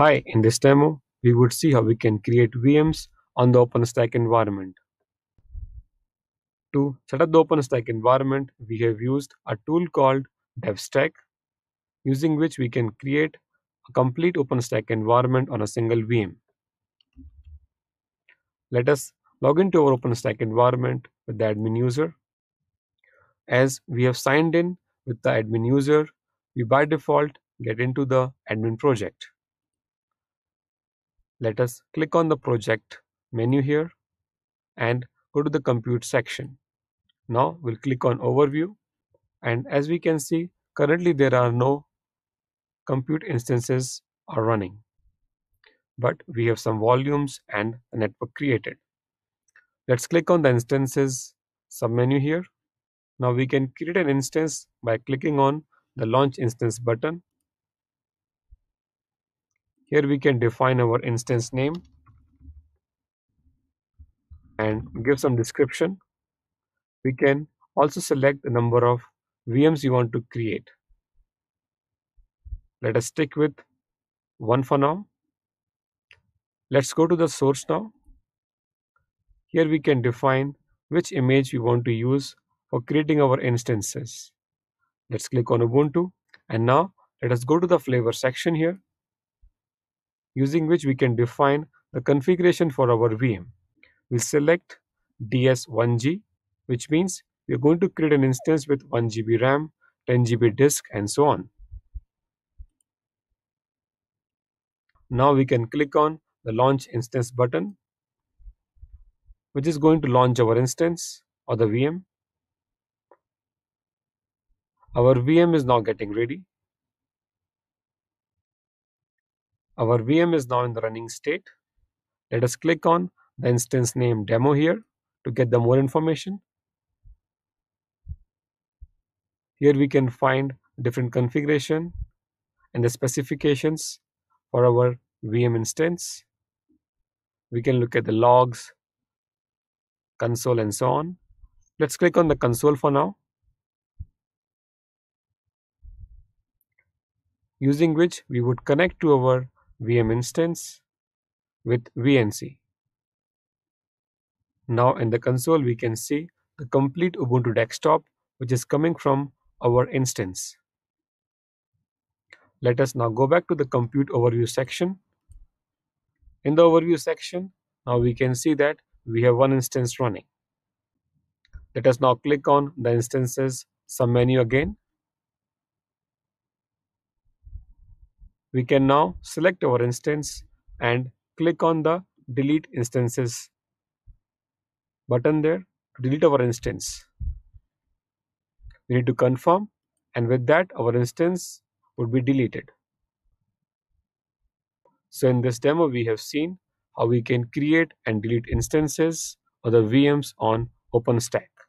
Hi, in this demo, we would see how we can create VMs on the OpenStack environment. To set up the OpenStack environment, we have used a tool called DevStack, using which we can create a complete OpenStack environment on a single VM. Let us log into our OpenStack environment with the admin user. As we have signed in with the admin user, we by default get into the admin project. Let us click on the project menu here and go to the compute section. Now we'll click on overview and as we can see currently there are no compute instances are running but we have some volumes and a network created. Let's click on the instances submenu here. Now we can create an instance by clicking on the launch instance button here we can define our instance name and give some description we can also select the number of VMs you want to create let us stick with one for now let's go to the source now here we can define which image we want to use for creating our instances let's click on ubuntu and now let us go to the flavor section here using which we can define the configuration for our VM. We select DS1G, which means we are going to create an instance with 1 GB RAM, 10 GB disk, and so on. Now we can click on the launch instance button, which is going to launch our instance or the VM. Our VM is now getting ready. Our VM is now in the running state. Let us click on the instance name demo here to get the more information. Here we can find different configuration and the specifications for our VM instance. We can look at the logs, console and so on. Let's click on the console for now. Using which we would connect to our VM instance with VNC. Now in the console, we can see the complete Ubuntu desktop, which is coming from our instance. Let us now go back to the compute overview section. In the overview section, now we can see that we have one instance running. Let us now click on the instances sub menu again. We can now select our instance and click on the delete instances button there to delete our instance. We need to confirm and with that our instance would be deleted. So in this demo we have seen how we can create and delete instances or the VMs on OpenStack.